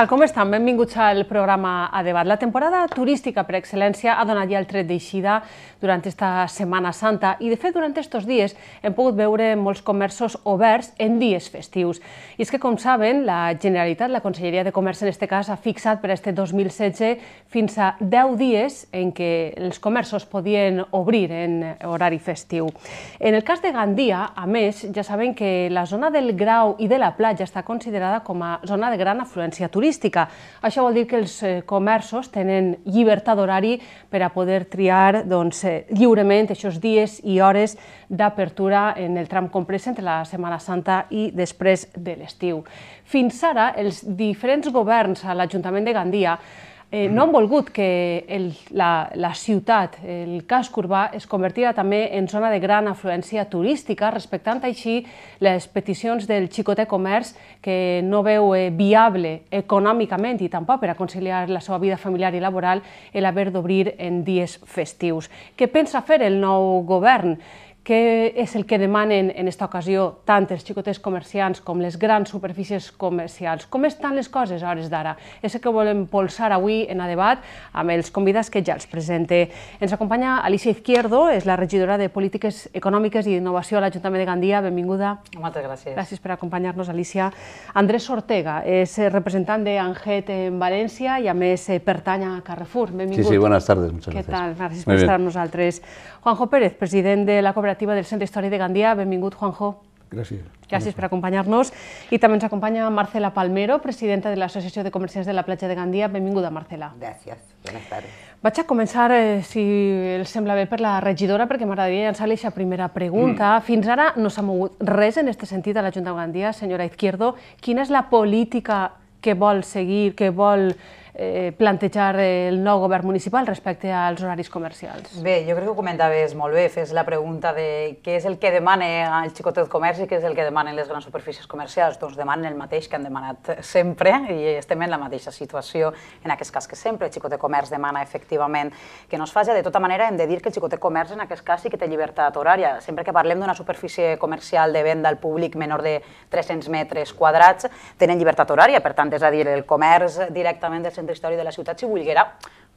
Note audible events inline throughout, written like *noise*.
tal com estan? Benvinguts al programa A Debat. La temporada turística per excel·lència ha donat ja el tret d'eixida durant aquesta Setmana Santa i, de fet, durant aquests dies hem pogut veure molts comerços oberts en dies festius. I és que, com saben, la Generalitat, la Conselleria de Comerç en aquest cas, ha fixat per a este 2016 fins a 10 dies en què els comerços podien obrir en horari festiu. En el cas de Gandia, a més, ja saben que la zona del Grau i de la platja està considerada com a zona de gran afluència turística. Això vol dir que els eh, comerços tenen llibertat d'horari per a poder triar doncs, Eh, lliurement aquests dies i hores d'apertura en el tram comprès entre la Setmana Santa i després de l'estiu. Fins ara, els diferents governs a l'Ajuntament de Gandia eh, no han volgut que el, la, la ciutat, el casc urbà, es convertira també en zona de gran afluència turística, respectant així les peticions del xicoter comerç que no veu eh, viable econòmicament i tampoc per a conciliar la seva vida familiar i laboral el haver d'obrir en dies festius. Què pensa fer el nou govern? que és el que demanen en aquesta ocasió tant els xicotets comerciants com les grans superfícies comercials? Com estan les coses a hores d'ara? És el que volem polsar avui en a debat amb els convidats que ja els presente. Ens acompanya Alicia Izquierdo, és la regidora de Polítiques Econòmiques i Innovació a l'Ajuntament de Gandia. Benvinguda. Moltes gràcies. Gràcies per acompanyar-nos, Alicia. Andrés Ortega és representant d'Anget en València i a més eh, pertany a Carrefour. Benvingut. Sí, sí, bones tardes, Moltes gràcies. Què tal? Gràcies per estar amb nosaltres. Juanjo Pérez, president de la cooperativa Educativa del Centre Històric de Gandia. Benvingut, Juanjo. Gràcies. Gràcies per acompanyar-nos. I també ens acompanya Marcela Palmero, presidenta de l'Associació de Comerciants de la Platja de Gandia. Benvinguda, Marcela. Gràcies. Bones tardes. Vaig a començar, eh, si els sembla bé, per la regidora, perquè m'agradaria llançar-li aquesta primera pregunta. Mm. Fins ara no s'ha mogut res en aquest sentit a la Junta de Gandia. Senyora Izquierdo, quina és la política que vol seguir, que vol eh, plantejar el nou govern municipal respecte als horaris comercials? Bé, jo crec que ho comentaves molt bé, fes la pregunta de què és el que demana el xicotet comerç i què és el que demanen les grans superfícies comercials. Doncs demanen el mateix que han demanat sempre i estem en la mateixa situació en aquest cas que sempre. El xicotet comerç demana efectivament que no es faci. De tota manera, hem de dir que el xicotet comerç en aquest cas sí que té llibertat horària. Sempre que parlem d'una superfície comercial de venda al públic menor de 300 metres quadrats, tenen llibertat horària. Per tant, és a dir, el comerç directament del centre historia de la ciudad si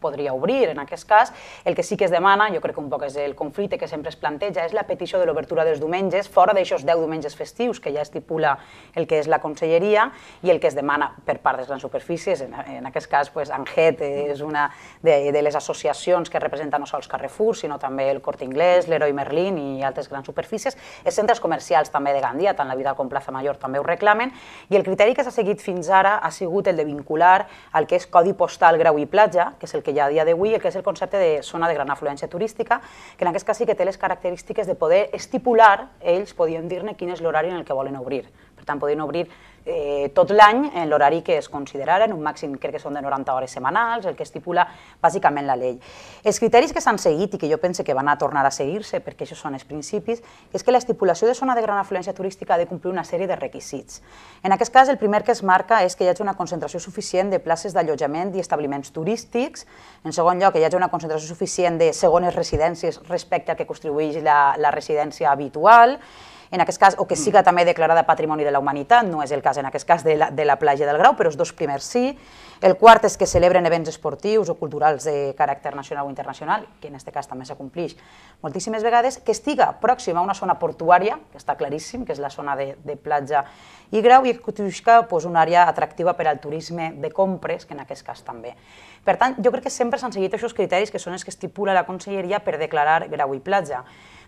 podria obrir en aquest cas. El que sí que es demana, jo crec que un poc és el conflicte que sempre es planteja, és la petició de l'obertura dels diumenges, fora d'aixòs 10 diumenges festius que ja estipula el que és la conselleria, i el que es demana per part de les grans superfícies, en, en aquest cas pues, Anget és una de, de les associacions que representa no sols Carrefour, sinó també el Corte Inglés, l'Heroi Merlin i altres grans superfícies, els centres comercials també de Gandia, tant la Vidal com Plaza Mayor també ho reclamen, i el criteri que s'ha seguit fins ara ha sigut el de vincular al que és Codi Postal Grau i Platja, que és el que hi ha a dia d'avui, que és el concepte de zona de gran afluència turística, que en aquest cas sí que té les característiques de poder estipular, ells podien dir-ne quin és l'horari en el que volen obrir. Per tant, podien obrir eh, tot l'any en l'horari que es consideraren, un màxim crec que són de 90 hores setmanals, el que estipula bàsicament la llei. Els criteris que s'han seguit i que jo penso que van a tornar a seguir-se, perquè això són els principis, és que l'estipulació de zona de gran afluència turística ha de complir una sèrie de requisits. En aquest cas, el primer que es marca és que hi hagi una concentració suficient de places d'allotjament i establiments turístics, en segon lloc, que hi hagi una concentració suficient de segones residències respecte al que contribueix la, la residència habitual, en aquest cas, o que siga també declarada Patrimoni de la Humanitat, no és el cas en aquest cas de la, de la platja del Grau, però els dos primers sí. El quart és que celebren events esportius o culturals de caràcter nacional o internacional, que en aquest cas també s'acomplix moltíssimes vegades, que estiga pròxima a una zona portuària, que està claríssim, que és la zona de, de platja i Grau, i que constituïsca pues, una àrea atractiva per al turisme de compres, que en aquest cas també. Per tant, jo crec que sempre s'han seguit aquests criteris que són els que estipula la conselleria per declarar grau i platja.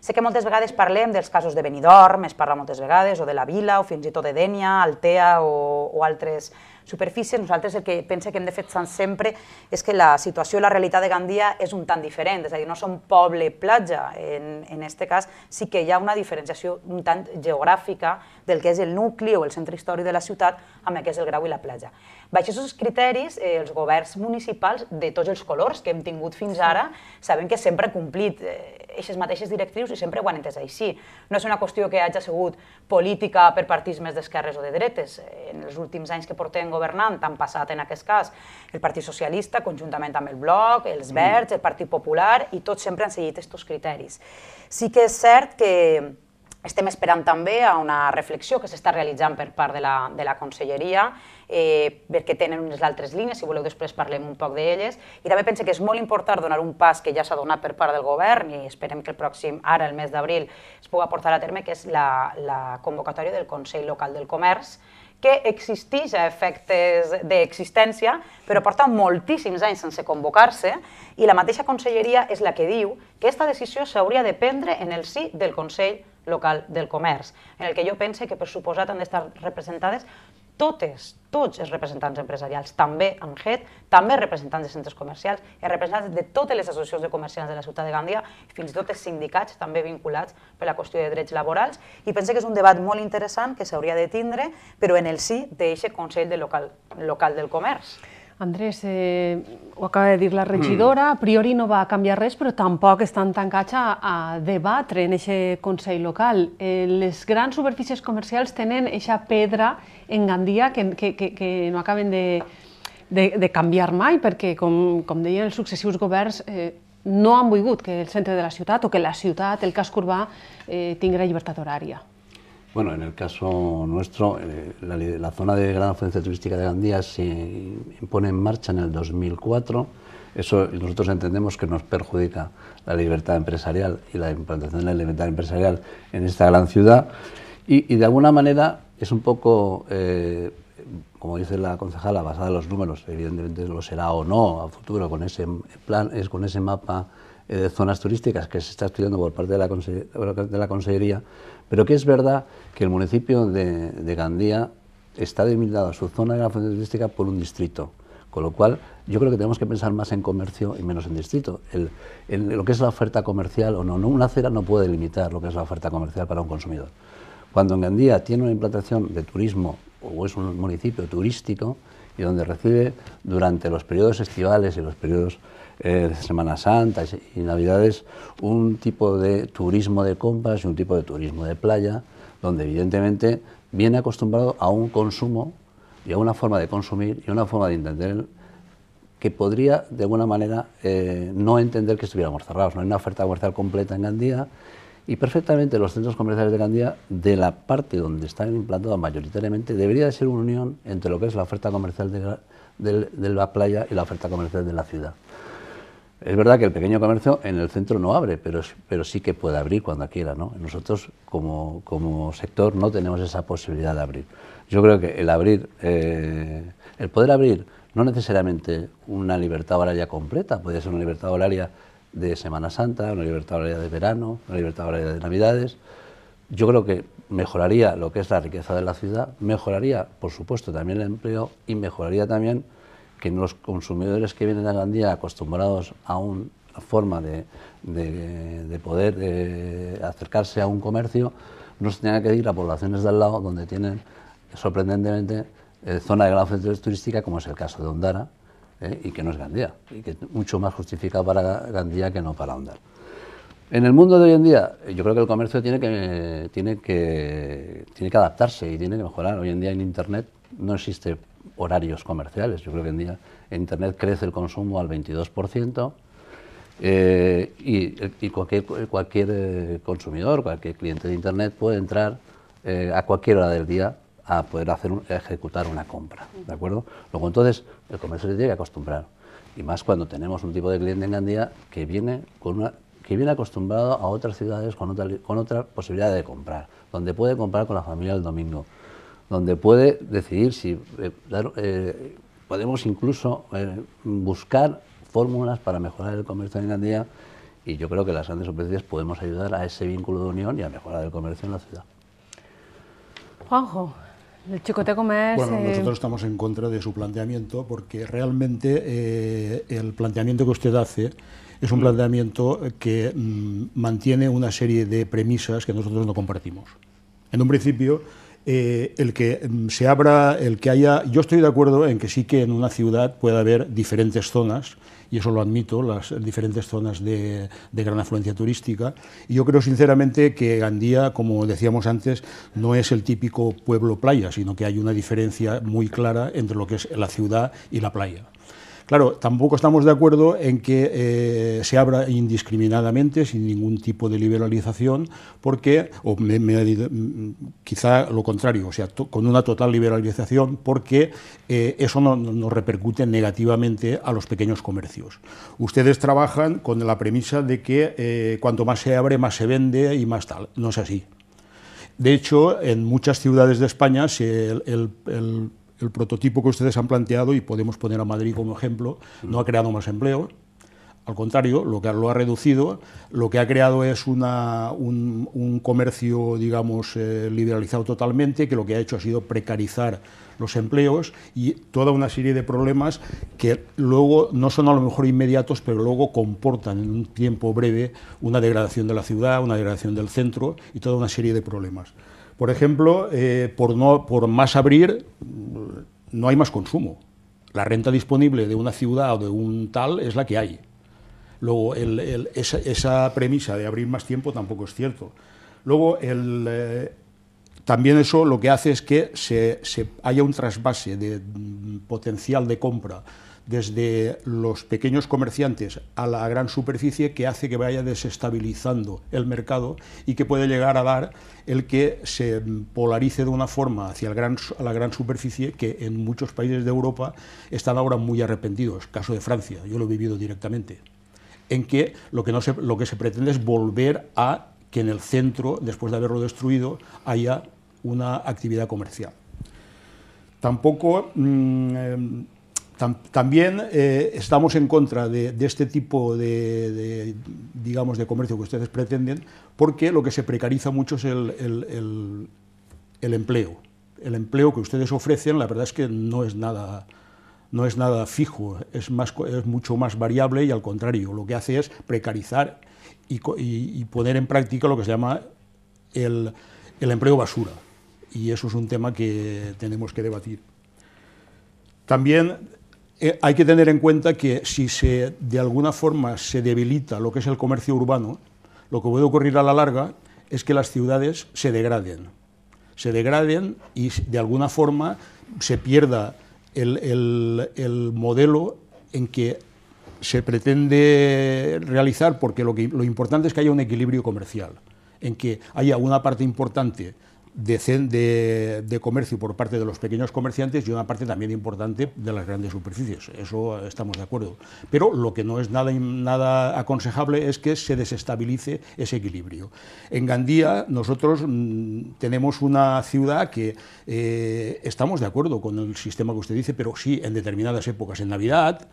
Sé que moltes vegades parlem dels casos de Benidorm, es parla moltes vegades, o de la Vila, o fins i tot de Dènia, Altea o, o altres superfícies. Nosaltres el que pensa que hem de defensat sempre és que la situació i la realitat de Gandia és un tant diferent, és a dir, no som poble-platja. En, en aquest cas sí que hi ha una diferenciació un tant geogràfica del que és el nucli o el centre històric de la ciutat amb el que és el grau i la platja. Baix aquests criteris, eh, els governs municipals de tots els colors que hem tingut fins ara, sabem que sempre ha complit aquestes eh, mateixes directrius i sempre ho han entès així. No és una qüestió que hagi sigut política per partits més d'esquerres o de dretes. En els últims anys que portem governant han passat, en aquest cas, el Partit Socialista, conjuntament amb el Bloc, els mm. Verds, mm. el Partit Popular, i tots sempre han seguit aquests criteris. Sí que és cert que estem esperant també a una reflexió que s'està realitzant per part de la, de la conselleria eh, perquè tenen unes altres línies, si voleu després parlem un poc d'elles, i també penso que és molt important donar un pas que ja s'ha donat per part del govern i esperem que el pròxim, ara el mes d'abril, es pugui portar a terme, que és la, la convocatòria del Consell Local del Comerç, que existeix a efectes d'existència, però porta moltíssims anys sense convocar-se, i la mateixa conselleria és la que diu que aquesta decisió s'hauria de prendre en el sí del Consell local del comerç, en el que jo pense que per suposat han d'estar representades totes, tots els representants empresarials, també en GET, també representants de centres comercials, i representants de totes les associacions de comerciants de la ciutat de Gandia, fins i tot els sindicats també vinculats per la qüestió de drets laborals, i pense que és un debat molt interessant que s'hauria de tindre, però en el sí d'aquest Consell de local, local del Comerç. Andrés, eh, ho acaba de dir la regidora, mm. a priori no va canviar res, però tampoc estan tancats a, a debatre en aquest Consell local. Eh, les grans superfícies comercials tenen aquesta pedra en Gandia que, que, que, que no acaben de, de, de canviar mai, perquè, com, com deien els successius governs, eh, no han volgut que el centre de la ciutat o que la ciutat, el casc urbà, eh, la llibertat horària. Bueno, en el caso nuestro, eh, la, zona de gran afluencia turística de Gandía se impone en marcha en el 2004. Eso nosotros entendemos que nos perjudica la libertad empresarial y la implantación de la libertad empresarial en esta gran ciudad. Y, de alguna manera es un poco, eh, como dice la concejala, basada en los números, evidentemente lo será o no a futuro con ese plan, es con ese mapa eh, de zonas turísticas que se está estudiando por parte de la, de la Consellería, pero que es verdad que el municipio de, Gandía está a su zona de la turística por un distrito, con lo cual yo creo que tenemos que pensar más en comercio y menos en distrito. en lo que es la oferta comercial o no, no, una acera no puede limitar lo que es la oferta comercial para un consumidor. Cuando en Gandía tiene una implantación de turismo o es un municipio turístico y donde recibe durante los periodos estivales y los periodos eh, Semana Santa y Navidades, un tipo de turismo de compas y un tipo de turismo de playa, donde evidentemente viene acostumbrado a un consumo y a una forma de consumir y una forma de entender que podría de alguna manera eh, no entender que estuviéramos cerrados. No hay una oferta comercial completa en Gandía y perfectamente los centros comerciales de Gandía, de la parte donde están implantados mayoritariamente, debería de ser una unión entre lo que es la oferta comercial de la playa y la oferta comercial de la ciudad. Es verdad que el pequeño comercio en el centro no abre, pero, pero sí que puede abrir cuando quiera. ¿no? Nosotros como, como sector no tenemos esa posibilidad de abrir. Yo creo que el abrir, eh, el poder abrir no necesariamente una libertad horaria completa, puede ser una libertad horaria de Semana Santa, una libertad horaria de verano, una libertad horaria de Navidades. Yo creo que mejoraría lo que es la riqueza de la ciudad, mejoraría, por supuesto, también el empleo y mejoraría también que los consumidores que vienen a Gandía acostumbrados a una forma de, poder acercarse a un comercio, no se tengan que ir a poblaciones de al lado donde tienen, sorprendentemente, eh, zona de gran turística, como es el caso de Ondara, eh, y que no es Gandía, y que es mucho más justificado para Gandía que no para Ondara. En el mundo de hoy en día, yo creo que el comercio tiene que, tiene que, tiene que adaptarse y tiene que mejorar. Hoy en día en Internet no existe horarios comerciales. Yo creo que en día Internet crece el consumo al 22%. Eh, y, cualquier, eh, consumidor, cualquier cliente de Internet puede entrar eh, a cualquier hora del día a poder hacer ejecutar una compra, ¿de acuerdo? Luego entonces el comercio se tiene que acostumbrar y más cuando tenemos un tipo de cliente en Gandía que viene que viene acostumbrado a otras ciudades con otra, con otra posibilidad de comprar, donde puede comprar con la familia el domingo, donde puede decidir si eh, eh, podemos incluso eh, buscar fórmulas para mejorar el comercio en Gandía y yo creo que las grandes superficies podemos ayudar a ese vínculo de unión y a mejorar el comercio en la ciudad. Juanjo, el Chicote Comercio... Bueno, nosotros estamos en contra de su planteamiento porque realmente el planteamiento que usted hace es un mm. planteamiento que mm, mantiene una serie de premisas que nosotros no compartimos. En un principio, eh, el que mm, se abra, el que haya... Yo estoy de acuerdo en que sí que en una ciudad puede haber diferentes zonas, y eso lo admito, las diferentes zonas de, de, gran afluencia turística. Y yo creo sinceramente que Gandía, como decíamos antes, no es el típico pueblo playa, sino que hay una diferencia muy clara entre lo que es la ciudad y la playa. Claro, tampoco estamos de acuerdo en que eh, se abra indiscriminadamente, sin ningún tipo de liberalización, porque, o mm, quizá lo contrario, o sea, con una total liberalización, porque eh, eso nos no repercute negativamente a los pequeños comercios. Ustedes trabajan con la premisa de que eh, cuanto más se abre, más se vende y más tal. No es así. De hecho, en muchas ciudades de España si el el prototipo que ustedes han planteado, y podemos poner a Madrid como ejemplo, no ha creado más empleo. Al contrario, lo que lo ha reducido, lo que ha creado es un, comercio, digamos, eh, liberalizado totalmente, que lo que ha hecho ha sido precarizar los empleos y toda una serie de problemas que luego no son a lo mejor inmediatos, pero luego comportan en un tiempo breve una degradación de la ciudad, una degradación del centro y toda una serie de problemas. Por ejemplo, eh, por, más abrir, no hay más consumo. La renta disponible de una ciudad o de un tal es la que hay. Luego, esa, premisa de abrir más tiempo tampoco es cierto. Luego, eh, también eso lo que hace es que haya un trasvase de mm, potencial de compra desde los pequeños comerciantes a la gran superficie que hace que vaya desestabilizando el mercado y que puede llegar a dar el que se polarice de una forma hacia la gran superficie que en muchos países de Europa están ahora muy arrepentidos, caso de Francia, yo lo he vivido directamente, en que lo que, no se, lo que se pretende es volver a que en el centro, después de haberlo destruido, haya una actividad comercial. Tampoco... Mm, em, también eh, estamos en contra de, este tipo de, digamos, de comercio que ustedes pretenden, porque lo que se precariza mucho es el, empleo. El empleo que ustedes ofrecen, la verdad es que no es nada, no es nada fijo, es, más, es mucho más variable y al contrario, lo que hace es precarizar y, poner en práctica lo que se llama el, el, empleo basura. Y eso es un tema que tenemos que debatir. También eh, hay que tener en cuenta que si de alguna forma se debilita lo que es el comercio urbano, lo que puede ocurrir a la larga es que las ciudades se degraden. Se degraden y de alguna forma se pierda el, modelo en que se pretende realizar, porque lo, lo importante es que haya un equilibrio comercial, en que haya una parte importante de, comercio por parte de los pequeños comerciantes y una parte también importante de las grandes superficies. Eso estamos de acuerdo. Pero lo que no es nada, nada aconsejable es que se desestabilice ese equilibrio. En Gandía nosotros mm, tenemos una ciudad que eh, estamos de acuerdo con el sistema que usted dice, pero sí en determinadas épocas, en Navidad,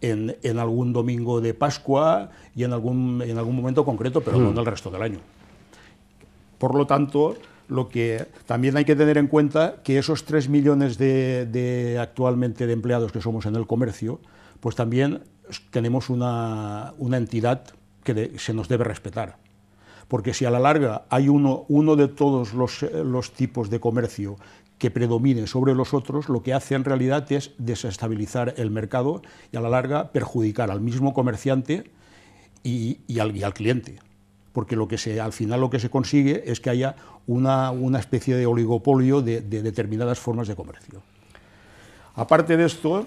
en, algún domingo de Pascua y en algún, en algún momento concreto, pero no mm. en el resto del año. Por lo tanto, lo que también hay que tener en cuenta que esos 3 millones de, actualmente de empleados que somos en el comercio, pues también tenemos una, entidad que se nos debe respetar. Porque si a la larga hay uno, uno de todos los, tipos de comercio que predomine sobre los otros, lo que hace en realidad es desestabilizar el mercado y a la larga perjudicar al mismo comerciante y al cliente porque lo que se, al final lo que se consigue es que haya una, especie de oligopolio de, determinadas formas de comercio. Aparte de esto,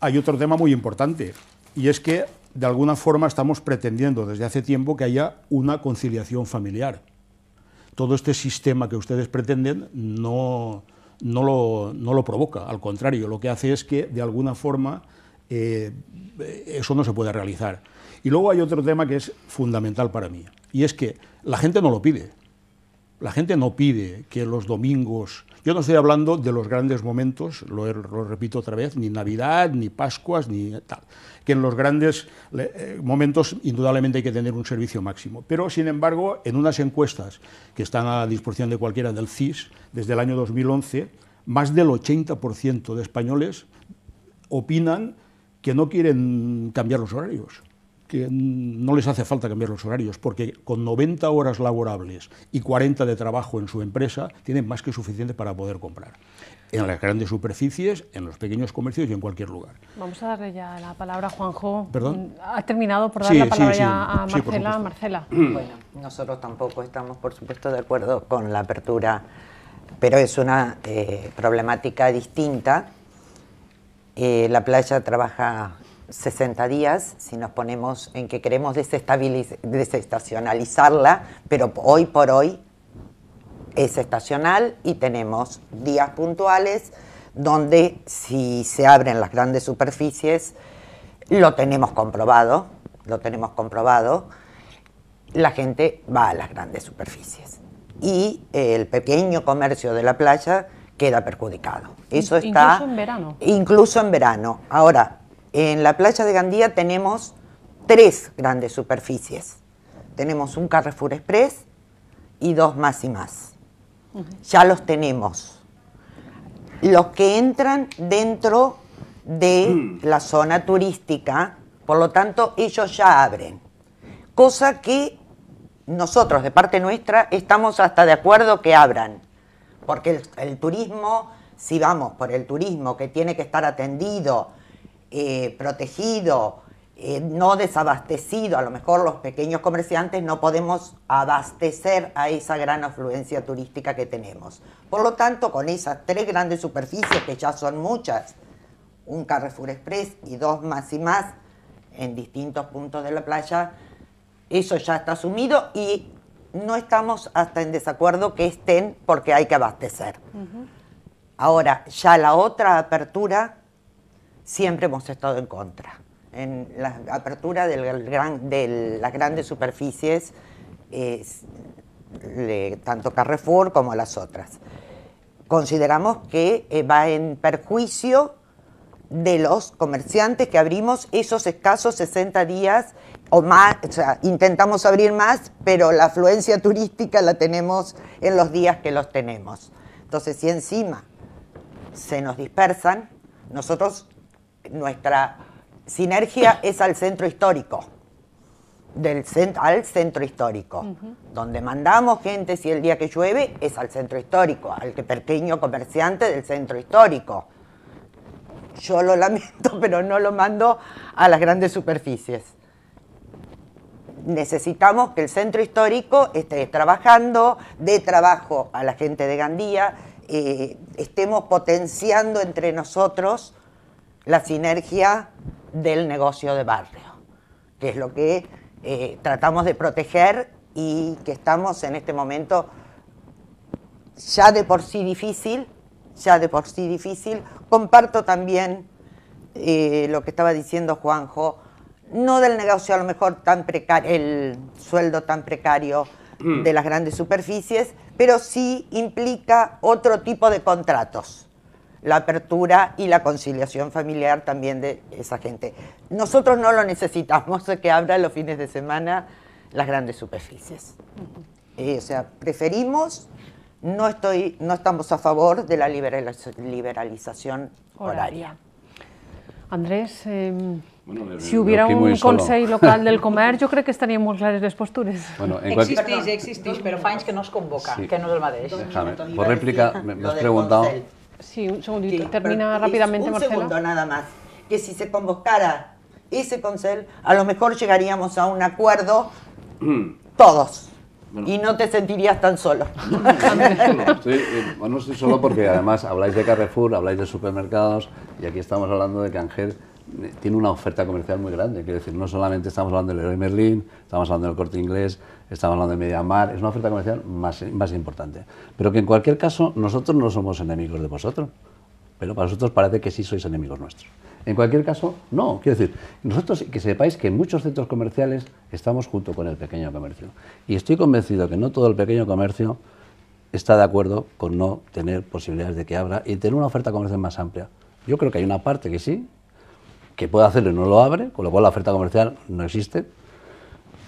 hay otro tema muy importante, y es que de alguna forma estamos pretendiendo desde hace tiempo que haya una conciliación familiar. Todo este sistema que ustedes pretenden no, lo, provoca, al contrario, lo que hace es que de alguna forma eh, eso no se pueda realizar. Y luego hay otro tema que es fundamental para mí, y es que la gente no lo pide. La gente no pide que los domingos... Yo no estoy hablando de los grandes momentos, lo, repito otra vez, ni Navidad, ni Pascuas, ni tal. Que en los grandes eh, momentos indudablemente hay que tener un servicio máximo. Pero, sin embargo, en unas encuestas que están a disposición de cualquiera del CIS, desde el año 2011, más del 80% de españoles opinan que no quieren cambiar los horarios que no les hace falta cambiar los horarios, porque con 90 horas laborables y 40 de trabajo en su empresa, tienen más que suficiente para poder comprar. En las grandes superficies, en los pequeños comercios y en cualquier lugar. Vamos a darle ya la palabra a Juanjo. ¿Perdón? Ha terminado por dar la palabra a Marcela. Marcela. *clears throat* Bueno, nosotros tampoco estamos, por supuesto, de acuerdo con la apertura, pero es una eh, problemática distinta. Eh, la playa trabaja 60 días, si nos ponemos en que queremos desestacionalizarla, pero hoy por hoy es estacional y tenemos días puntuales donde si se abren las grandes superficies, lo tenemos comprobado, lo tenemos comprobado, la gente va a las grandes superficies y el pequeño comercio de la playa queda perjudicado. Eso está incluso en verano. Incluso en verano. Ahora, en la playa de Gandía tenemos tres grandes superficies. Tenemos un Carrefour Express y dos más y más. Ya los tenemos. Los que entran dentro de mm. la zona turística, por lo tanto, ellos ya abren. Cosa que nosotros, de parte nuestra, estamos hasta de acuerdo que abran. Porque el turismo, si vamos por el turismo que tiene que estar atendido eh, protegido, eh, no desabastecido. A lo mejor los pequeños comerciantes no podemos abastecer a esa gran afluencia turística que tenemos. Por lo tanto, con esas tres grandes superficies, que ya son muchas, un Carrefour Express y dos más y más en distintos puntos de la playa, eso ya está asumido y no estamos hasta en desacuerdo que estén porque hay que abastecer. Ahora, ya la otra apertura siempre hemos estado en contra. En la apertura de las grandes superficies, de, tanto Carrefour como las otras. Consideramos que eh, va en perjuicio de los comerciantes que abrimos esos escasos 60 días o más, o sea, intentamos abrir más, pero la afluencia turística la tenemos en los días que los tenemos. Entonces, si encima se nos dispersan, nosotros nuestra sinergia es al centro histórico, al centro histórico, donde mandamos gente si el día que llueve es al centro histórico, al pequeño comerciante del centro histórico. Yo lo *laughs* lamento, pero no lo mando a las grandes superficies. Necesitamos que el centro histórico esté trabajando, dé trabajo a la gente de Gandía, eh, estemos potenciando entre nosotros la sinergia del negocio de barrio, que es lo que eh, tratamos de proteger y que estamos en este momento ya de por sí difícil, ya de por sí difícil. Comparto también eh, lo que estaba diciendo Juanjo, no del negocio a lo mejor tan precario, el sueldo tan precario mm. de las grandes superficies, pero sí implica otro tipo de contratos la apertura y la conciliación familiar también de esa gente. Nosotros no lo necesitamos *laughs* que abra los fines de semana las grandes superficies. Eh, o sea, preferimos, no, estoy, no estamos a favor de la liberalización horaria. Andrés, em, si hubiera un Consejo Local del *laughs* Comercio, yo creo que estaríamos Bueno, en las Existís, pero que nos convoca, que no es el por pues réplica, me, has preguntado... Sí, un segundito. Termina rápidamente rápidamente, un segundo nada más. Que si se convocara ese Consel, a lo mejor llegaríamos a un acuerdo *clears throat* todos. Y no te sentirías tan solo. *laughs* No, eh, no estoy solo porque además habláis de Carrefour, habláis de supermercados y aquí estamos hablando de que Ángel tiene una oferta comercial muy grande. Quiero decir, no solamente estamos hablando del Leroy Merlin, estamos hablando del corte inglés, estamos hablando de Mediamar, es una oferta comercial más, más importante. Pero que en cualquier caso, nosotros no somos enemigos de vosotros, pero para vosotros parece que sí sois enemigos nuestros. En cualquier caso, no. Quiero decir, nosotros que sepáis que en muchos centros comerciales estamos junto con el pequeño comercio. Y estoy convencido que no todo el pequeño comercio está de acuerdo con no tener posibilidades de que abra y tener una oferta comercial más amplia. Yo creo que hay una parte que sí que puede hacerlo y no lo abre, con lo cual la oferta comercial no existe.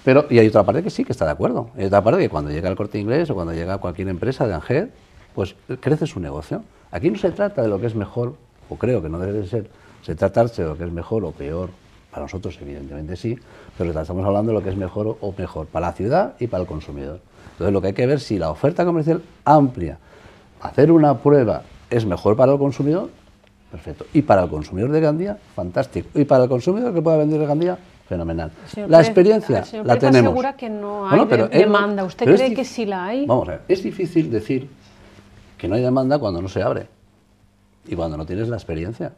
Pero, y hay otra parte que sí, que está de acuerdo. Hay otra parte que cuando llega el corte inglés o cuando llega cualquier empresa de Angel, pues eh, crece su negocio. Aquí no se trata de lo que es mejor, o creo que no debe ser, se trata de lo que es mejor o peor. Para nosotros, evidentemente sí, pero estamos hablando de lo que es mejor o mejor para la ciudad y para el consumidor. Entonces, lo que hay que ver si la oferta comercial amplia, hacer una prueba, es mejor para el consumidor Perfecto. Y para el consumidor de Gandía, fantástico. Y para el consumidor que pueda vender de Gandía, fenomenal. la experiencia la tenemos. asegura que no hay demanda. ¿Usted cree que sí la hay? Vamos a ver, es difícil decir que no hay demanda cuando no se abre y cuando no tienes la experiencia.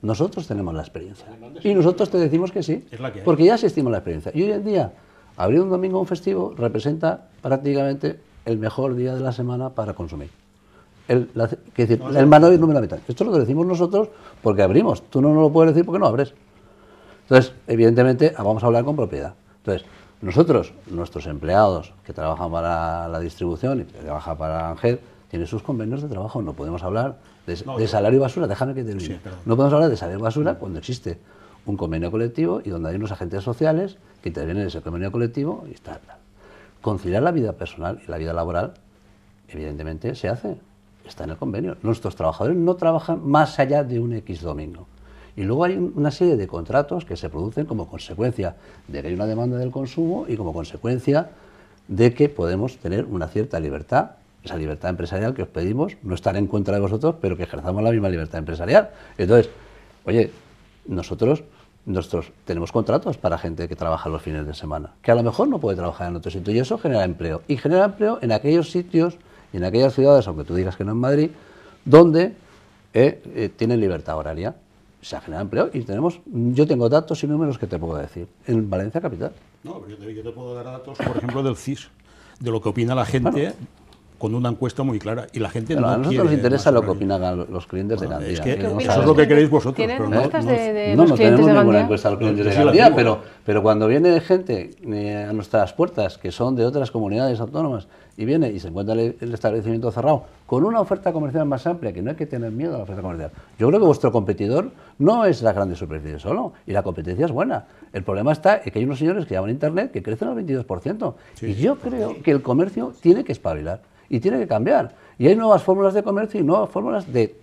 Nosotros tenemos la experiencia y nosotros te decimos que sí, porque ya asistimos a la experiencia. Y hoy en día, abrir un domingo un festivo representa prácticamente el mejor día de la semana para consumir. El, que decir, el me la mitad. Esto lo decimos nosotros porque abrimos. Tú no nos lo puedes decir porque no abres. Entonces, evidentemente, ah, vamos a hablar con propiedad. Entonces, nosotros, nuestros empleados que trabajan para la distribución y que trabajan para ANGED, tienen sus convenios de trabajo. No podemos hablar de, de salario basura, déjame que termine. no podemos hablar de salario basura cuando existe un convenio colectivo y donde hay unos agentes sociales que intervienen en ese convenio colectivo y está. Conciliar la vida personal y la vida laboral, evidentemente, se hace está en el convenio. Nuestros trabajadores no trabajan más allá de un X domingo. Y luego hay una serie de contratos que se producen como consecuencia de que hay una demanda del consumo y como consecuencia de que podemos tener una cierta libertad, esa libertad empresarial que os pedimos, no estar en contra de vosotros, pero que ejerzamos la misma libertad empresarial. Entonces, oye, nosotros tenemos contratos para gente que trabaja los fines de semana, que a lo mejor no puede trabajar en otro sitio, y eso genera empleo. Y genera empleo en aquellos sitios y en aquellas ciudades, aunque tú digas que no en Madrid, donde eh, eh, tienen libertad horaria. Se ha generado empleo y tenemos, yo tengo datos y números que te puedo decir. En Valencia Capital. No, pero yo te, puedo dar datos, por ejemplo, del CIS, de lo que opina la gente con una encuesta muy clara y la gente no a nosotros nos interesa lo que opinan los clientes de Gandía. eso es lo que queréis vosotros. Pero no, de, de tenemos ninguna encuesta los clientes de Gandía, pero, cuando viene gente eh, a nuestras puertas, que son de otras comunidades autónomas, y viene y se encuentra el, establecimiento cerrado, con una oferta comercial más amplia, que no hay que tener miedo a la oferta comercial. Yo creo que vuestro competidor no es la grande superficie solo, y la competencia es buena. El problema está en que hay unos señores que llaman Internet que crecen al 22%, y yo creo que el comercio tiene que espabilar y tiene que cambiar. Y hay nuevas fórmulas de comercio y nuevas fórmulas de,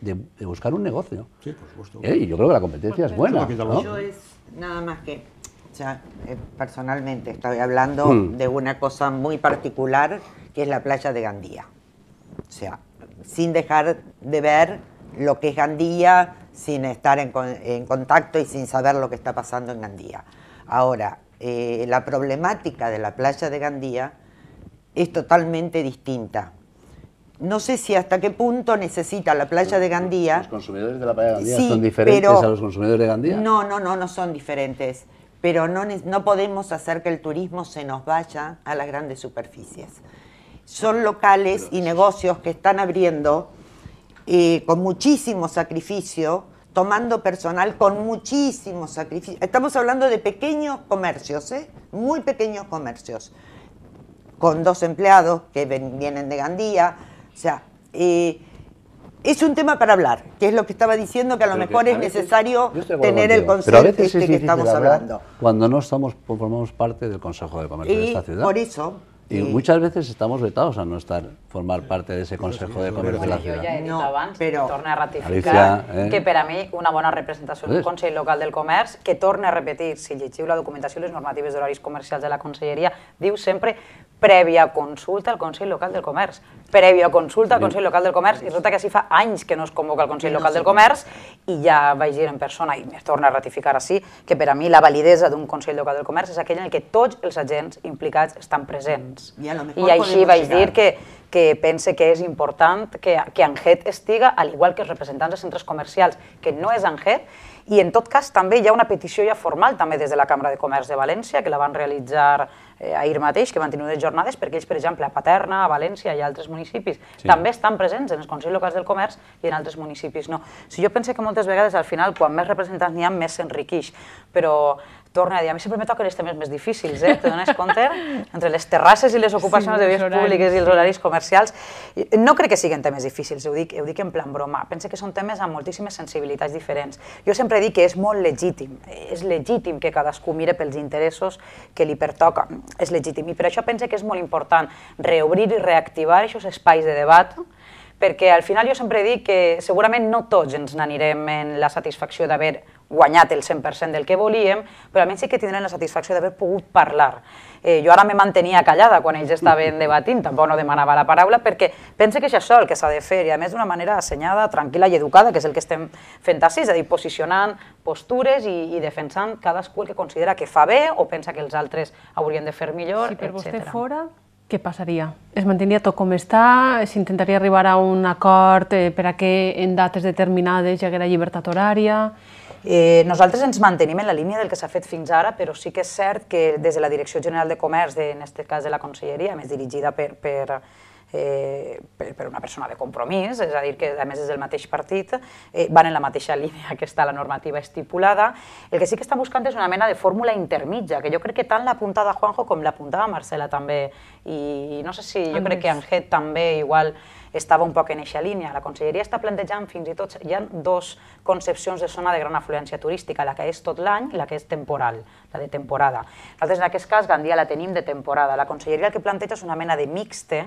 buscar un negocio. Sí, por supuesto. Eh, y yo creo que la competencia es buena. Yo es nada más que, o sea, eh, personalmente estoy hablando mm. de una cosa muy particular que es la playa de Gandía. O sea, sin dejar de ver lo que es Gandía, sin estar en, contacto y sin saber lo que está pasando en Gandía. Ahora, eh, la problemática de la playa de Gandía es totalmente distinta no sé si hasta qué punto necesita la playa de Gandía. Los consumidores de la playa de Gandía son diferentes a los consumidores de Gandía. No, no, no, no son diferentes. Pero no, podemos hacer que el turismo se nos vaya a las grandes superficies. Son locales y negocios que están abriendo eh, con muchísimo sacrificio, tomando personal con muchísimo sacrificio. Estamos hablando de pequeños comercios, ¿eh? muy pequeños comercios, con dos empleados que vienen de Gandía, o sea, eh, es un tema para hablar, que es lo que estaba diciendo, que a lo mejor es necesario tener el consejo este que estamos hablando. Cuando no estamos pues formamos parte del Consejo de Comercio de esta ciudad. Por eso. Y, eh, muchas veces estamos vetados a no estar formar parte de ese Consejo de Comercio de la ciudad. yo ya he no, a ratificar, ¿eh? que para mí una buena representación del Consejo Local del Comercio, que torne a repetir, si llegiu la documentació i de normatives horarios comerciales de la Conselleria, diu siempre... prèvia consulta al Consell Local del Comerç. Prèvia consulta al Consell Local del Comerç. I resulta que així fa anys que no es convoca el Consell Local del Comerç i ja vaig dir en persona, i es torna a ratificar així, que per a mi la validesa d'un Consell Local del Comerç és aquella en què tots els agents implicats estan presents. I, I així vaig llegar. dir que, que pense que és important que, que ANGET estiga, al igual que els representants de centres comercials, que no és ANGET, i en tot cas també hi ha una petició ja formal també des de la Cambra de Comerç de València, que la van realitzar eh, ahir mateix, que van tenir unes jornades, perquè ells, per exemple, a Paterna, a València i a altres municipis sí. també estan presents en els Consells Locals del Comerç i en altres municipis no. Si jo penso que moltes vegades, al final, quan més representants n'hi ha, més s'enriquix, però torna a dir, a mi sempre me toquen els temes més difícils, eh? Te dones compte? Entre les terrasses i les ocupacions sí, de vies públiques i els horaris comercials. No crec que siguin temes difícils, ho dic, ho dic en plan broma. Pensa que són temes amb moltíssimes sensibilitats diferents. Jo sempre dic que és molt legítim, és legítim que cadascú mire pels interessos que li pertoca, és legítim. I per això pense que és molt important reobrir i reactivar aquests espais de debat, perquè al final jo sempre dic que segurament no tots ens n'anirem en la satisfacció d'haver guanyat el 100% del que volíem, però almenys sí que tindrem la satisfacció d'haver pogut parlar. Eh, jo ara me mantenia callada quan ells estaven *laughs* debatint, tampoc no demanava la paraula, perquè pense que és això el que s'ha de fer, i a més d'una manera assenyada, tranquil·la i educada, que és el que estem fent així, és a dir, posicionant postures i, i defensant cadascú el que considera que fa bé o pensa que els altres haurien de fer millor, etc. si per etcètera. vostè fora, què passaria? Es mantindria tot com està? S'intentaria arribar a un acord eh, per a que en dates determinades hi haguera llibertat horària? Eh, nosaltres ens mantenim en la línia del que s'ha fet fins ara, però sí que és cert que des de la Direcció General de Comerç, de, en aquest cas de la Conselleria, més dirigida per, per, eh, per, per una persona de compromís, és a dir, que a més és del mateix partit, eh, van en la mateixa línia *laughs* que està la normativa estipulada. El que sí que estan buscant és una mena de fórmula intermitja, que jo crec que tant l'apuntada Juanjo com l'apuntada Marcela també, i no sé si jo crec que Anget també igual estava un poc en eixa línia. La conselleria està plantejant fins i tot, hi ha dos concepcions de zona de gran afluència turística, la que és tot l'any i la que és temporal, la de temporada. Nosaltres en aquest cas Gandia la tenim de temporada. La conselleria el que planteja és una mena de mixte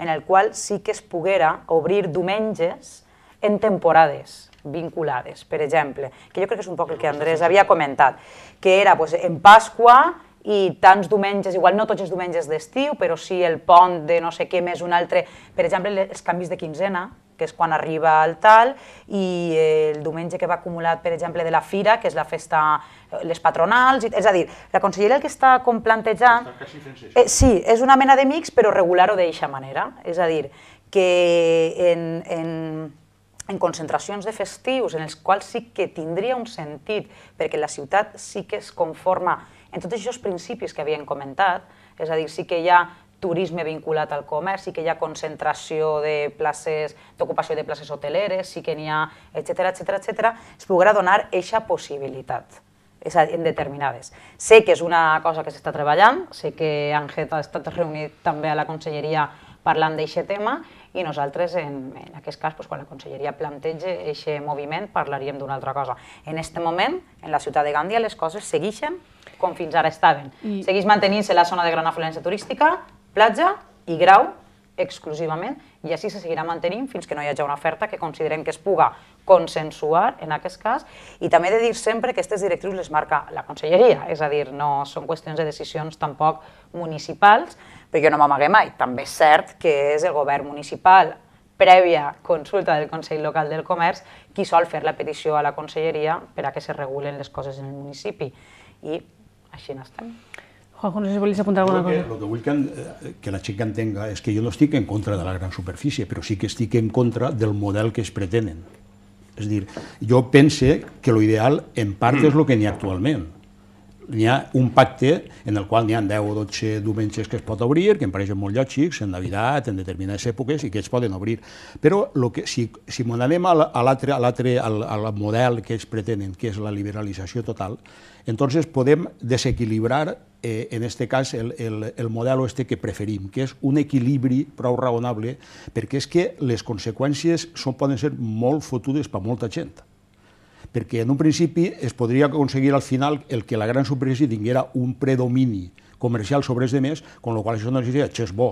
en el qual sí que es poguera obrir diumenges en temporades vinculades, per exemple, que jo crec que és un poc el que Andrés havia comentat, que era pues, en Pasqua i tants diumenges, igual no tots els diumenges d'estiu, però sí el pont de no sé què més un altre, per exemple els canvis de quinzena, que és quan arriba el tal, i el diumenge que va acumulat, per exemple, de la fira, que és la festa, eh, les patronals, és a dir, la consellera el que està com plantejant... Eh, sí, és una mena de mix, però regular-ho d'eixa manera, és a dir, que en, en, en concentracions de festius en els quals sí que tindria un sentit, perquè la ciutat sí que es conforma en tots aquests principis que havíem comentat, és a dir, sí que hi ha turisme vinculat al comerç, sí que hi ha concentració de places, d'ocupació de places hoteleres, sí que n'hi ha, etc etc etc, es podrà donar eixa possibilitat és a dir, en determinades. Sé que és una cosa que s'està treballant, sé que Anget ha estat reunit també a la conselleria parlant d'aquest tema i nosaltres, en, en aquest cas, doncs, quan la conselleria plantege aquest moviment, parlaríem d'una altra cosa. En aquest moment, en la ciutat de Gàndia, les coses segueixen com fins ara estaven. I... Segueix mantenint-se la zona de gran afluència turística, platja i grau exclusivament i així se seguirà mantenint fins que no hi hagi una oferta que considerem que es puga consensuar en aquest cas i també de dir sempre que aquestes directrius les marca la conselleria, és a dir, no són qüestions de decisions tampoc municipals, perquè no m'amagué mai. També és cert que és el govern municipal prèvia consulta del Consell Local del Comerç qui sol fer la petició a la conselleria per a que se regulen les coses en el municipi. I així està. Juanjo, no sé si volies apuntar alguna cosa. El que vull que, eh, que la gent que entenga és que jo no estic en contra de la gran superfície, però sí que estic en contra del model que es pretenen. És dir, jo pense que l'ideal en part és el que n'hi ha actualment n'hi ha un pacte en el qual n'hi ha 10 o 12 diumenges que es pot obrir, que em pareixen molt lògics, en Navidad, en determinades èpoques, i que es poden obrir. Però lo que, si, si anem a l'altre al, al model que ells pretenen, que és la liberalització total, entonces podem desequilibrar eh, en este cas, el, el, el model este que preferim, que és un equilibri prou raonable, perquè és que les conseqüències són, poden ser molt fotudes per molta gent perquè en un principi es podria aconseguir al final el que la gran superfície tinguera un predomini comercial sobre els demés, amb la qual això no seria és bo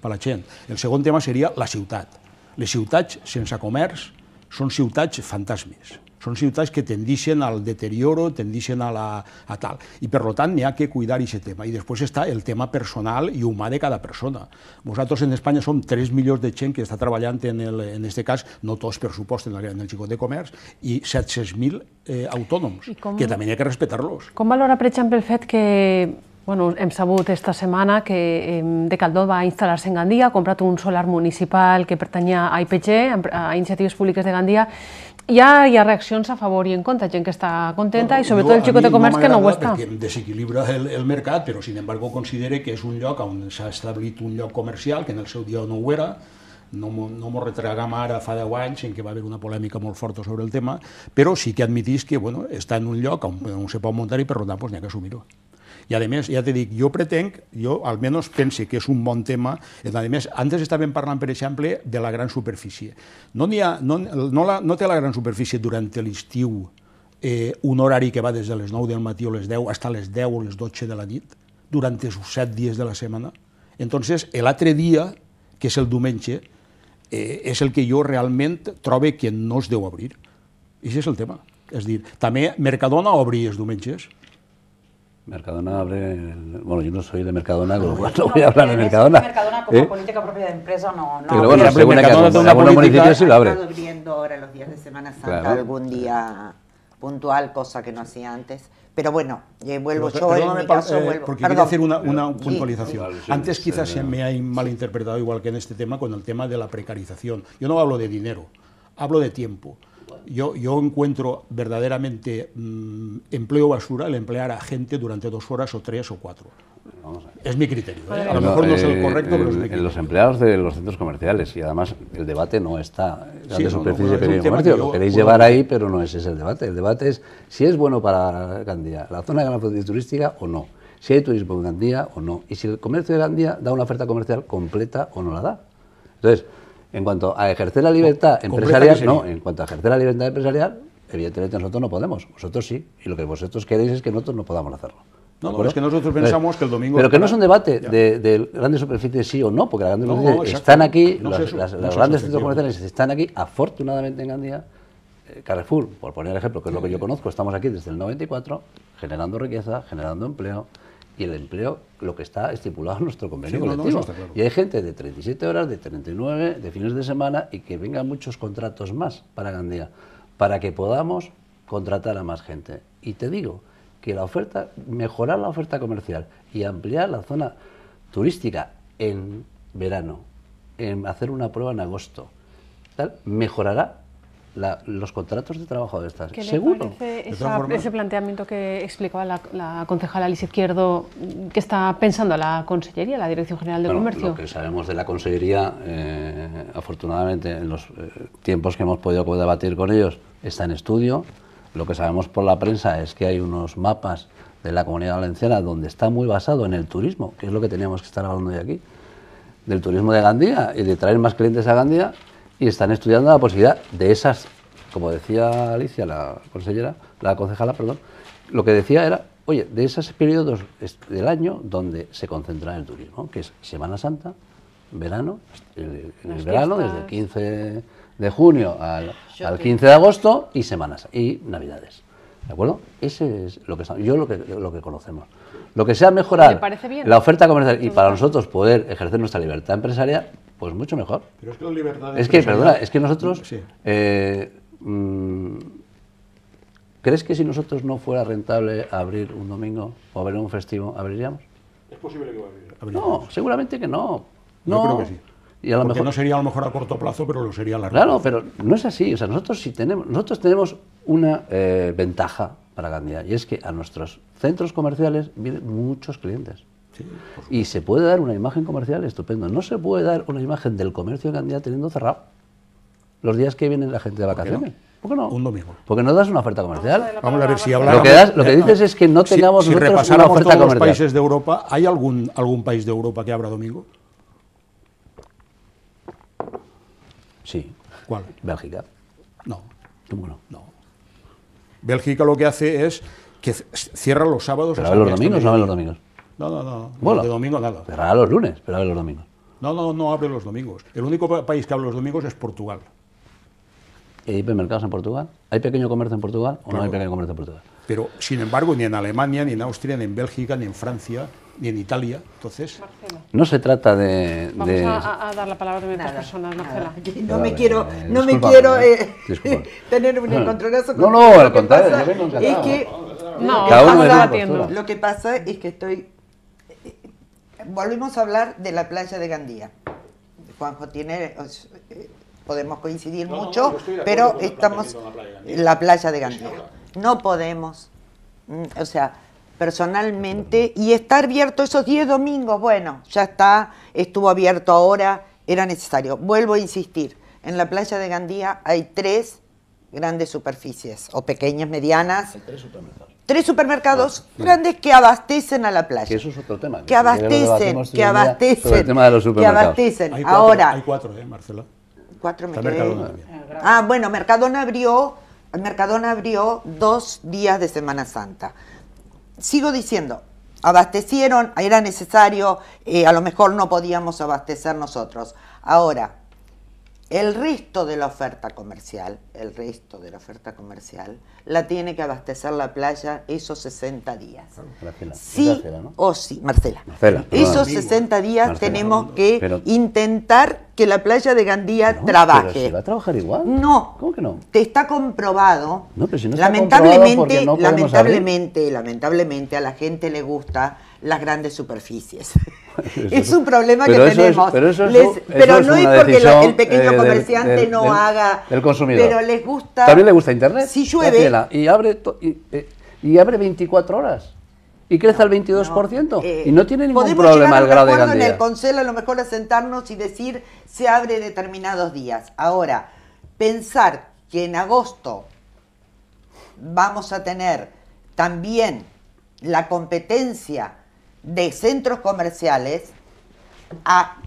per la gent. El segon tema seria la ciutat. Les ciutats sense comerç són ciutats fantasmes. Són ciutats que tendixen al deterioro, tendixen a, la, a tal. I per tant n'hi ha que cuidar aquest tema. I després està el tema personal i humà de cada persona. Nosaltres en Espanya som 3 milions de gent que està treballant en, el, en este cas, no tots per supost en el, en el xicot de comerç, i 700.000 eh, autònoms, com, que també hi ha que respectar-los. Com valora, per exemple, el fet que Bueno, hem sabut esta setmana que De Caldó va instal·lar-se en Gandia, ha comprat un solar municipal que pertanyia a IPG, a Iniciatives Públiques de Gandia. Hi ha, hi ha reaccions a favor i en contra, gent que està contenta bueno, i sobretot jo, el xicot de comerç no que no ho està. Perquè desequilibra el, el mercat, però sin embargo considere que és un lloc on s'ha establit un lloc comercial, que en el seu dia no ho era, no, no m'ho retragam ara fa 10 anys en què va haver una polèmica molt forta sobre el tema, però sí que admitís que bueno, està en un lloc on, on se pot muntar i per tant pues, n'hi ha que assumir-ho. I, a més, ja t'he dit, jo pretenc, jo almenys pense que és un bon tema, eh, a més, antes estàvem parlant, per exemple, de la gran superfície. No, ha, no, no, la, no té la gran superfície durant l'estiu eh, un horari que va des de les 9 del matí o les 10 fins a les 10 o les 12 de la nit, durant els 7 dies de la setmana. Entonces, l'altre dia, que és el diumenge, eh, és el que jo realment trobe que no es deu obrir. I és el tema. És dir, també Mercadona obri els diumenges, Mercadona abre. bueno, yo no soy de Mercadona, con lo cual no voy a hablar de Mercadona. Mercadona como ¿eh? política propia de empresa no. no Pero bueno, según algunos municipios sí lo abre. Estado abriendo ahora los días de Semana Santa algún día puntual, cosa que no hacía antes. Pero bueno, eh, vuelvo yo en mi caso, eh, vuelvo. Porque quiero hacer una, puntualización. Antes quizás se me ha malinterpretado igual que en este tema con el tema de la precarización. Yo no hablo de dinero, hablo de tiempo. Yo, yo encuentro verdaderamente mm, empleo basura el emplear a gente durante dos horas o tres o cuatro. Es mi criterio. ¿eh? A lo mejor no es el eh, correcto, pero es En los empleados de los centros comerciales, y además el debate no está sí, de superficie comercio. lo queréis llevar ahí, pero no ese es el debate. El debate es si es bueno para Gandía la zona de Gandía turística o no, si hay turismo en Gandía o no, y si el comercio de Gandía da una oferta comercial completa o no la da. Entonces, en cuanto a ejercer la libertad empresarial, no, en cuanto a ejercer la libertad empresarial, evidentemente nosotros no podemos, vosotros sí, y lo que vosotros queréis es que nosotros no podamos hacerlo. No, pero es que nosotros pensamos que el domingo. Pero que no es un debate de, grandes superficies sí o no, porque las grandes superficies están aquí, las, grandes centros comerciales están aquí, afortunadamente en Gandía. Eh, Carrefour, por poner ejemplo, que es lo que yo eh. conozco, estamos aquí desde el 94, generando riqueza, generando empleo, y el empleo lo que está estipulado en nuestro convenio colectivo. Y hay gente de 37 horas, de 39, de fines de semana y que vengan muchos contratos más para Gandía, para que podamos contratar a más gente. Y te digo que la oferta, mejorar la oferta comercial y ampliar la zona turística en verano, hacer una prueba en agosto, mejorará los contratos de trabajo de estas. ¿Qué Seguro. Le ese planteamiento que explicaba la, concejal concejala Alicia Izquierdo, que está pensando la Consellería, la Dirección General de Comercio? Lo que sabemos de la Consellería, eh, afortunadamente, en los eh, tiempos que hemos podido debatir con ellos, está en estudio. Lo que sabemos por la prensa es que hay unos mapas de la comunidad valenciana donde está muy basado en el turismo, que es lo que teníamos que estar hablando de aquí, del turismo de Gandía y de traer más clientes a Gandía y están estudiando la posibilidad de esas, como decía Alicia, la consellera, la concejala, perdón, lo que decía era, oye, de esos periodos del año donde se concentra el turismo, que es Semana Santa, verano, en el verano, desde el 15 de junio al, 15 de agosto y semanas y navidades. ¿De acuerdo? Ese es lo que yo lo que, lo que conocemos. Lo que sea mejorar la oferta comercial y para nosotros poder ejercer nuestra libertad empresarial, pues mucho mejor. Pero es que la libertad Es que, perdona, es que nosotros... Eh, mm, ¿Crees que si nosotros no fuera rentable abrir un domingo o abrir un festivo, abriríamos? Es posible que abrir, No, seguramente que no. no. creo que sí. Y a lo mejor... no sería a lo mejor a corto plazo, pero lo sería a largo Claro, pero no es así. O sea, nosotros si tenemos, nosotros tenemos una eh, ventaja para Gandía y es que a nuestros centros comerciales vienen muchos clientes y se puede dar una imagen comercial estupenda. No se puede dar una imagen del comercio de Candía teniendo cerrado los días que viene la gente de vacaciones. ¿Por qué no? Un domingo. Porque no das una oferta comercial. Vamos a, ver si hablamos. Lo que, eh, dices es que no tengamos si, si oferta todos los países de Europa, ¿hay algún, algún país de Europa que abra domingo? Sí. ¿Cuál? Bélgica. No. ¿Cómo no? No. Bélgica lo que hace es que cierra los sábados. Pero los domingos, no a los domingos. No, no, no. Bueno, de domingo nada. Cerrará los lunes, pero abre los domingos. No, no, no abre los domingos. El único país que abre los domingos es Portugal. hay hipermercados en Portugal? ¿Hay pequeño comercio en Portugal o no hay pequeño comercio en Portugal? Pero, sin embargo, ni en Alemania, ni en Austria, ni en Bélgica, ni en Francia, ni en Italia. Entonces, no se trata de. Vamos A, dar la palabra a otras personas, Marcela. Eh, no me quiero, no eh, me quiero *laughs* tener un encontronazo con. No, no, al contrario, yo Es que, no, lo, lo que pasa es que estoy volvemos a hablar de la playa de Gandía. Juanjo tiene, eh, podemos coincidir mucho, pero estamos en la playa de Gandía. No podemos, mm, o sea, personalmente, y estar abierto esos 10 domingos, bueno, ya está, estuvo abierto ahora, era necesario. Vuelvo a insistir, en la playa de Gandía hay tres grandes superficies, o pequeñas, medianas. Hay tres supermercados tres supermercados ah, grandes que abastecen a la playa. Que eso es otro tema. Que abastecen, que, abastecen. el tema de los supermercados. Que abastecen. Hay cuatro, Ahora. Hay cuatro, ¿eh, Marcela? Cuatro me ah, ah, bueno, Mercadona abrió, Mercadona abrió dos días de Semana Santa. Sigo diciendo, abastecieron, era necesario, eh, a lo mejor no podíamos abastecer nosotros. Ahora, el resto de la oferta comercial, el resto de la oferta comercial, la tiene que abastecer la playa esos 60 días. Marcela, sí o sí, Marcela. Marcela esos 60 días tenemos que intentar que la playa de Gandía trabaje. Pero va a trabajar igual? No. ¿Cómo que no? Te está comprobado. No, pero si no lamentablemente, lamentablemente, lamentablemente a la gente le gusta las grandes superficies. *laughs* es un problema que tenemos. pero, no es, porque el pequeño eh, comerciante no haga. el consumidor. Pero les gusta. También le gusta Internet. Si llueve. Y abre, eh, y, abre 24 horas y crece al 22%. Eh, y no tiene ningún problema el grado en el Consejo a lo mejor a sentarnos y decir se abre determinados días. Ahora, pensar que en agosto vamos a tener también la competencia de centros comerciales a,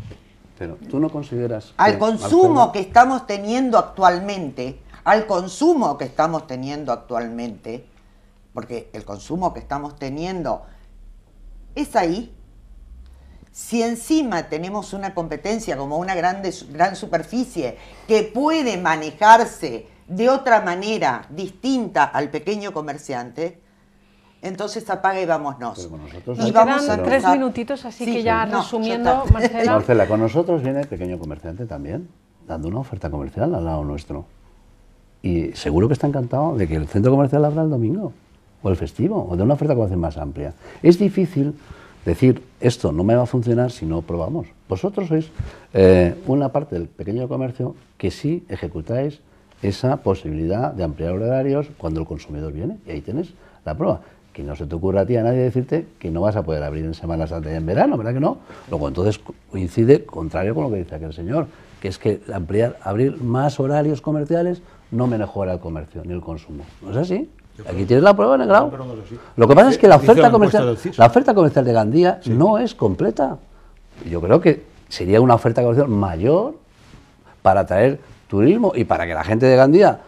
Pero tú no consideras al consumo que estamos teniendo actualmente, al consumo que estamos teniendo actualmente, porque el consumo que estamos teniendo es ahí. Si encima tenemos una competencia como una grande, gran superficie que puede manejarse de otra manera distinta al pequeño comerciante, entonces apaga y vámonos. Nos vamos quedan tres minutitos, así que ya resumiendo, Marcela. *laughs* Marcela, con nosotros viene el pequeño comerciante también, dando una oferta comercial al lado nuestro. Y seguro que está encantado de que el centro comercial abra el domingo, o el festivo, o de una oferta comercial más amplia. Es difícil decir, esto no me va a funcionar si no probamos. Vosotros sois eh, una parte del pequeño comercio que sí ejecutáis esa posibilidad de ampliar horarios cuando el consumidor viene, y ahí tenéis la prueba. Y no se te ocurra a ti a nadie decirte que no vas a poder abrir en Semana Santa y en verano, ¿verdad que no? Luego entonces coincide contrario con lo que dice aquel señor, que es que ampliar, abrir más horarios comerciales no mejora el comercio ni el consumo. ¿No es así? Aquí tienes la prueba, en el grado. Lo que pasa es que la eh, oferta comercial, la oferta comercial de Gandía no es completa. Yo creo que sería una oferta comercial mayor para atraer turismo y para que la gente de Gandía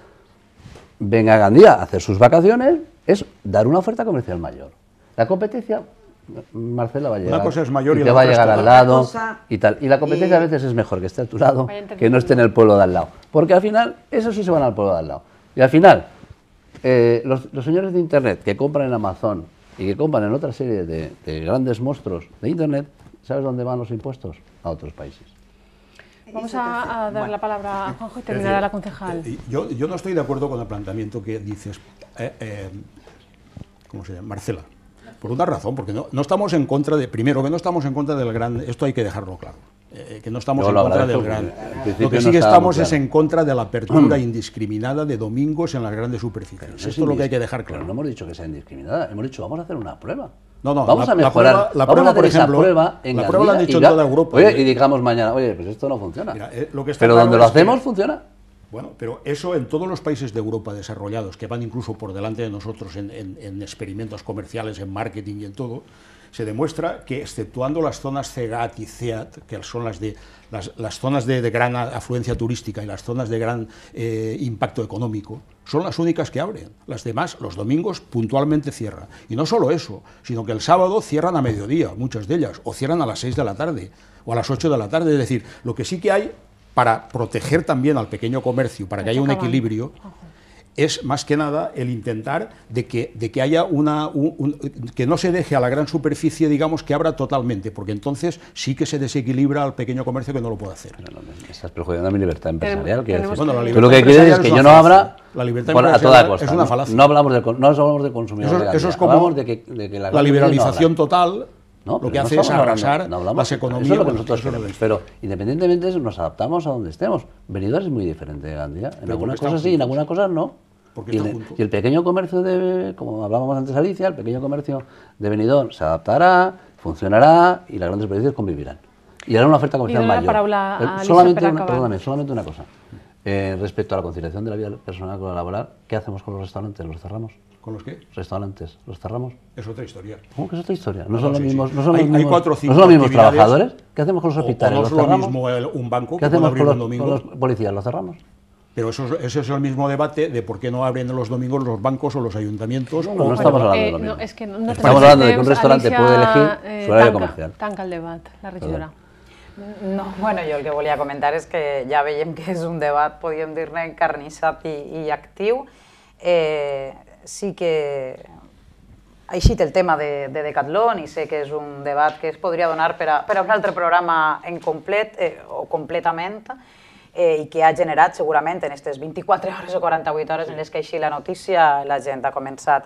venga a Gandía a hacer sus vacaciones es dar una oferta comercial mayor. La competencia, Marcela va a llegar. cosa es mayor y, la va a llegar al lado y tal. Y la competencia a veces es mejor que esté a tu lado que no esté en el pueblo de al lado. Porque al final, esos sí se van al pueblo de al lado. Y al final, eh, los, señores de Internet que compran en Amazon y que compran en otra serie de, grandes monstruos de Internet, ¿sabes dónde van los impuestos? A otros países. Vamos a, dar la palabra a Juanjo y terminar a la concejal. Eh, yo no estoy de acuerdo con el planteamiento que dices, eh, eh, ¿cómo se llama? Marcela. Por una razón, porque no, estamos en contra de, primero, que no estamos en contra del gran, esto hay que dejarlo claro, eh, que no estamos en contra del gran. Lo que sí que estamos es en contra de la apertura mm. indiscriminada de domingos en las grandes superficies. esto es lo que hay que dejar claro. no hemos dicho que sea indiscriminada, hemos dicho vamos a hacer una prueba. No, no, vamos a mejorar. La prueba, por ejemplo, la prueba en toda Europa. y digamos mañana, oye, pues esto no funciona. Pero donde lo hacemos, funciona. Bueno, pero eso en todos los países de Europa desarrollados, que van incluso por delante de nosotros en, experimentos comerciales, en marketing y en todo, se demuestra que exceptuando las zonas CEGAT y CEAT, que son las, de, las, zonas de, gran afluencia turística y las zonas de gran eh, impacto económico, son las únicas que abren. Las demás, los domingos, puntualmente cierran. Y no solo eso, sino que el sábado cierran a mediodía, muchas de ellas, o cierran a las 6 de la tarde, o a las 8 de la tarde. Es decir, lo que sí que hay para proteger también al pequeño comercio, para que haya un equilibrio, es más que nada el intentar de que, de que haya una que no se deje a la gran superficie, digamos, que abra totalmente, porque entonces sí que se desequilibra al pequeño comercio que no lo puede hacer. estás perjudicando a mi libertad empresarial. lo que quieres es que yo no abra la libertad es una falacia. No, hablamos de no hablamos Eso, es como de que, de que la liberalización total lo que hace es arrasar no las economías. Pero independientemente nos adaptamos a donde estemos. Venidor es muy diferente de Gandía. En algunas cosas sí, en algunas cosas no. Y, el pequeño comercio de, como hablábamos antes Alicia, el pequeño comercio de Venidor se adaptará, funcionará y las grandes empresas convivirán. Y hará una oferta comercial mayor. Eh, solamente, una, solamente una cosa. Eh, respecto a la conciliación de la vida personal con la laboral, ¿qué hacemos con los restaurantes? ¿Los cerramos? ¿Con los qué? Restaurantes. ¿Los cerramos? Es otra historia. ¿Cómo que es otra historia? No, son, ah, los, mismos, No son mismos, ¿no son los mismos trabajadores. ¿Qué hacemos con los hospitales? No es Lo mismo un banco ¿Qué hacemos con los, domingos los policías? ¿Los cerramos? Pero eso, ese es el mismo debate de por qué no abren los domingos los bancos o los ayuntamientos. No, estamos hablando de eh, que estamos hablando de que un restaurante puede elegir eh, su área comercial. el debate, la regidora. No, bueno, yo el que a comentar es que ya veían que es un debate podiendo irme en y y sí que ha eixit el tema de, de Decathlon i sé que és un debat que es podria donar per a, per a un altre programa en complet eh, o completament, eh, i que ha generat segurament en aquestes 24 hores o 48 hores sí. en les que així la notícia la gent ha començat.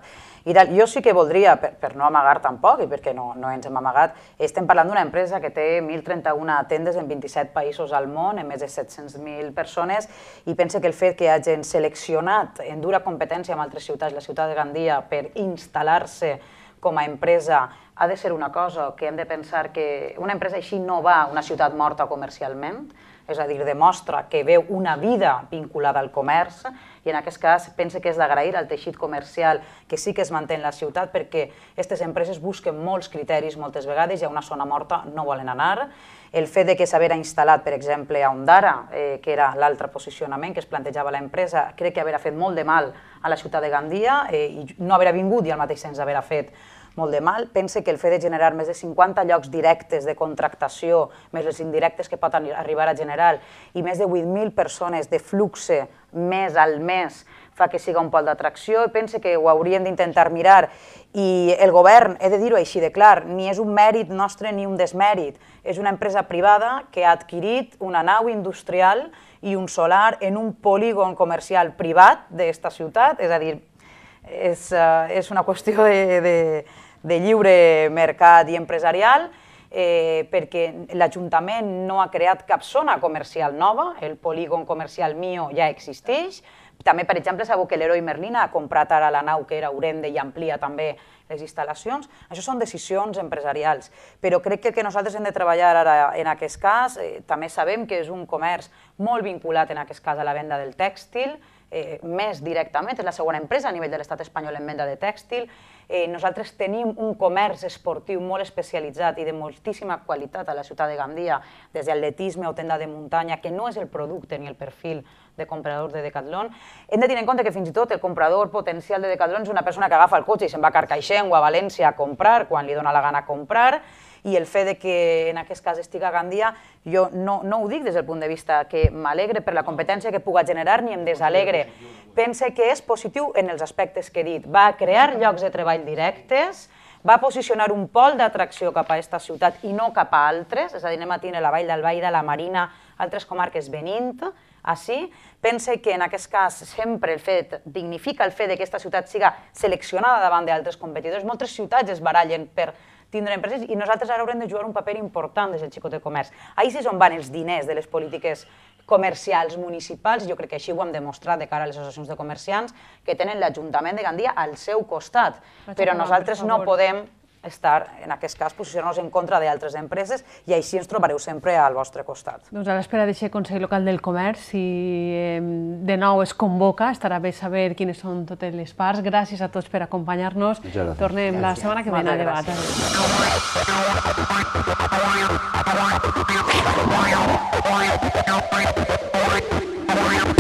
I tal. Jo sí que voldria, per, per no amagar tampoc i perquè no, no ens hem amagat, estem parlant d'una empresa que té 1.031 tendes en 27 països al món, en més de 700.000 persones, i pense que el fet que hagin seleccionat en dura competència amb altres ciutats, la ciutat de Gandia, per instal·lar-se com a empresa ha de ser una cosa que hem de pensar que una empresa així no va a una ciutat morta comercialment, és a dir, demostra que veu una vida vinculada al comerç i en aquest cas pensa que és d'agrair al teixit comercial que sí que es manté en la ciutat perquè aquestes empreses busquen molts criteris moltes vegades i a una zona morta no volen anar. El fet de que s'haver instal·lat, per exemple, a Ondara, eh, que era l'altre posicionament que es plantejava l'empresa, crec que haverà fet molt de mal a la ciutat de Gandia eh, i no haver vingut i al mateix temps haver fet molt de mal. Pense que el fet de generar més de 50 llocs directes de contractació, més les indirectes que pot arribar a generar, i més de 8.000 persones de fluxe més al mes, fa que siga un pol d'atracció i pense que ho hauríem d'intentar mirar. I el govern, he de dir-ho així de clar, ni és un mèrit nostre ni un desmèrit. És una empresa privada que ha adquirit una nau industrial i un solar en un polígon comercial privat d'esta ciutat, és a dir, és, eh, és una qüestió de, de, de lliure mercat i empresarial, eh, perquè l'Ajuntament no ha creat cap zona comercial nova, el polígon comercial mío ja existeix, també, per exemple, sabeu que l'Heroi Merlina ha comprat ara la nau que era Urende i amplia també les instal·lacions. Això són decisions empresarials, però crec que el que nosaltres hem de treballar ara en aquest cas, eh, també sabem que és un comerç molt vinculat en aquest cas a la venda del tèxtil, eh, més directament, és la segona empresa a nivell de l'estat espanyol en venda de tèxtil. Eh, nosaltres tenim un comerç esportiu molt especialitzat i de moltíssima qualitat a la ciutat de Gandia, des d'atletisme o tenda de muntanya, que no és el producte ni el perfil de comprador de Decathlon. Hem de tenir en compte que fins i tot el comprador potencial de Decathlon és una persona que agafa el cotxe i se'n va a Carcaixent o a València a comprar quan li dóna la gana comprar, i el fet de que en aquest cas estiga Gandia, jo no, no ho dic des del punt de vista que m'alegre per la competència que puga generar ni em desalegre. Pense que és positiu en els aspectes que he dit. Va crear llocs de treball directes, va posicionar un pol d'atracció cap a aquesta ciutat i no cap a altres, és a dir, anem a tindre la Vall d'Albaida, la Marina, altres comarques venint, així. Pense que en aquest cas sempre el fet dignifica el fet de que aquesta ciutat siga seleccionada davant d'altres competidors. Moltes ciutats es barallen per tindran empreses i nosaltres ara haurem de jugar un paper important des del xicot de comerç. Ahir sí on van els diners de les polítiques comercials municipals, jo crec que així ho hem demostrat de cara a les associacions de comerciants, que tenen l'Ajuntament de Gandia al seu costat. Però nosaltres no podem estar, en aquest cas, posicionant nos en contra d'altres empreses i així ens trobareu sempre al vostre costat. Doncs a l'espera d'aixer Consell Local del Comerç, si de nou es convoca, estarà bé saber quines són totes les parts. Gràcies a tots per acompanyar-nos. Tornem gràcies. la setmana que ve a debat. Gràcies.